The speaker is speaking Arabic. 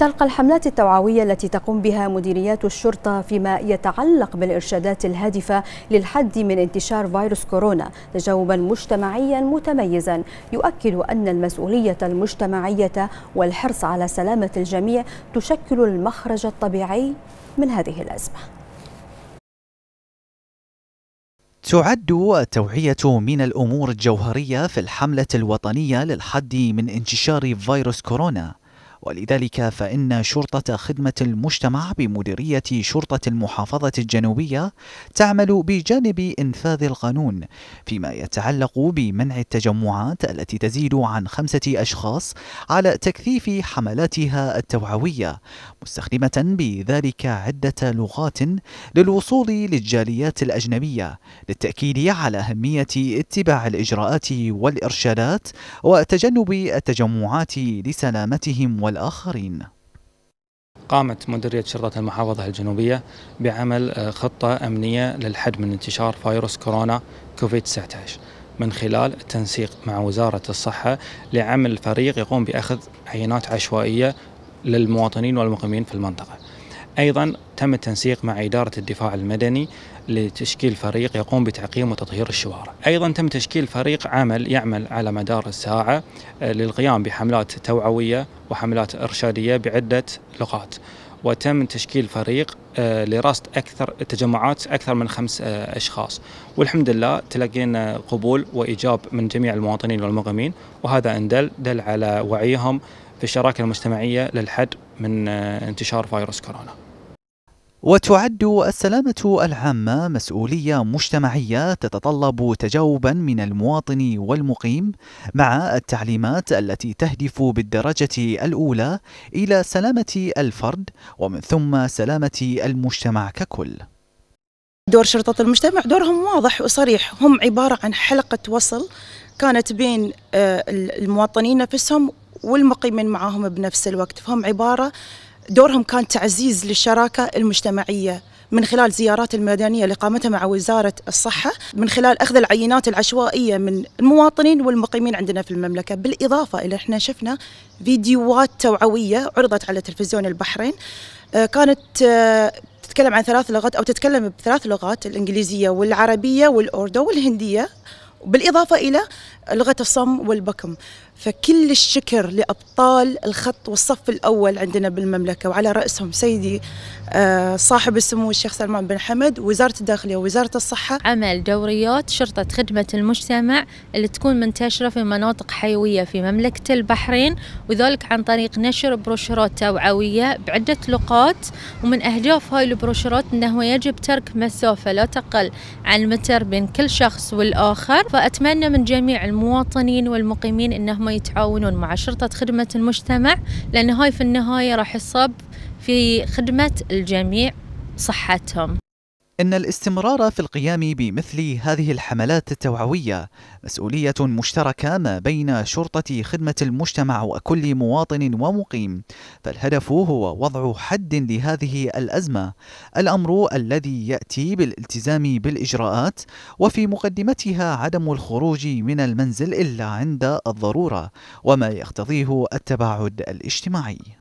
تلقى الحملات التوعوية التي تقوم بها مديريات الشرطة فيما يتعلق بالإرشادات الهادفة للحد من انتشار فيروس كورونا تجاوبا مجتمعيا متميزا يؤكد أن المسؤولية المجتمعية والحرص على سلامة الجميع تشكل المخرج الطبيعي من هذه الأزمة تعد التوعية من الأمور الجوهرية في الحملة الوطنية للحد من انتشار فيروس كورونا ولذلك فإن شرطة خدمة المجتمع بمديرية شرطة المحافظة الجنوبية تعمل بجانب إنفاذ القانون فيما يتعلق بمنع التجمعات التي تزيد عن خمسة أشخاص على تكثيف حملاتها التوعوية مستخدمة بذلك عدة لغات للوصول للجاليات الأجنبية للتأكيد على أهمية اتباع الإجراءات والإرشادات وتجنب التجمعات لسلامتهم و والآخرين قامت مديرية شرطة المحافظة الجنوبية بعمل آه، خطة أمنية للحد من انتشار فيروس كورونا كوفيد 19 من خلال التنسيق مع وزارة الصحة لعمل فريق يقوم بأخذ عينات عشوائية للمواطنين والمقيمين في المنطقة أيضا تم التنسيق مع إدارة الدفاع المدني لتشكيل فريق يقوم بتعقيم وتطهير الشوارع أيضا تم تشكيل فريق عمل يعمل على مدار الساعة آه، للقيام بحملات توعوية وحملات إرشادية بعدة لغات وتم تشكيل فريق آه، لرصد أكثر تجمعات أكثر من خمس آه، أشخاص والحمد لله تلقينا قبول وإيجاب من جميع المواطنين والمغرمين وهذا إن دل دل على وعيهم في الشراكة المجتمعية للحد من آه، انتشار فيروس كورونا وتعد السلامة العامة مسؤولية مجتمعية تتطلب تجاوبا من المواطن والمقيم مع التعليمات التي تهدف بالدرجة الأولى إلى سلامة الفرد ومن ثم سلامة المجتمع ككل. دور شرطة المجتمع دورهم واضح وصريح، هم عبارة عن حلقة وصل كانت بين آه، المواطنين نفسهم والمقيمين معاهم بنفس الوقت فهم عبارة دورهم كان تعزيز للشراكة المجتمعية من خلال زيارات الميدانية اللي قامتها مع وزاره الصحه من خلال اخذ العينات العشوائيه من المواطنين والمقيمين عندنا في المملكه بالاضافه الى احنا شفنا فيديوهات توعويه عرضت على تلفزيون البحرين آه، كانت آه، تتكلم عن ثلاث لغات او تتكلم بثلاث لغات الانجليزيه والعربيه والأوردو والهنديه بالاضافه الى لغة الصم والبكم فكل الشكر لأبطال الخط والصف الأول عندنا بالمملكة وعلى رأسهم سيدي آه، صاحب السمو الشيخ سلمان بن حمد وزارة الداخلية ووزارة الصحة عمل دوريات شرطة خدمة المجتمع اللي تكون منتشرة في مناطق حيوية في مملكة البحرين وذلك عن طريق نشر بروشورات توعوية بعدة لقات ومن أهداف هاي البروشورات أنه يجب ترك مسافة لا تقل عن متر بين كل شخص والآخر فأتمنى من جميع الم المواطنين والمقيمين انهم يتعاونون مع شرطه خدمه المجتمع لان هاي في النهايه راح يصب في خدمه الجميع صحتهم إن الاستمرار في القيام بمثل هذه الحملات التوعوية مسؤولية مشتركة ما بين شرطة خدمة المجتمع وكل مواطن ومقيم، فالهدف هو وضع حد لهذه الأزمة، الأمر الذي يأتي بالالتزام بالإجراءات وفي مقدمتها عدم الخروج من المنزل إلا عند الضرورة، وما يقتضيه التباعد الاجتماعي.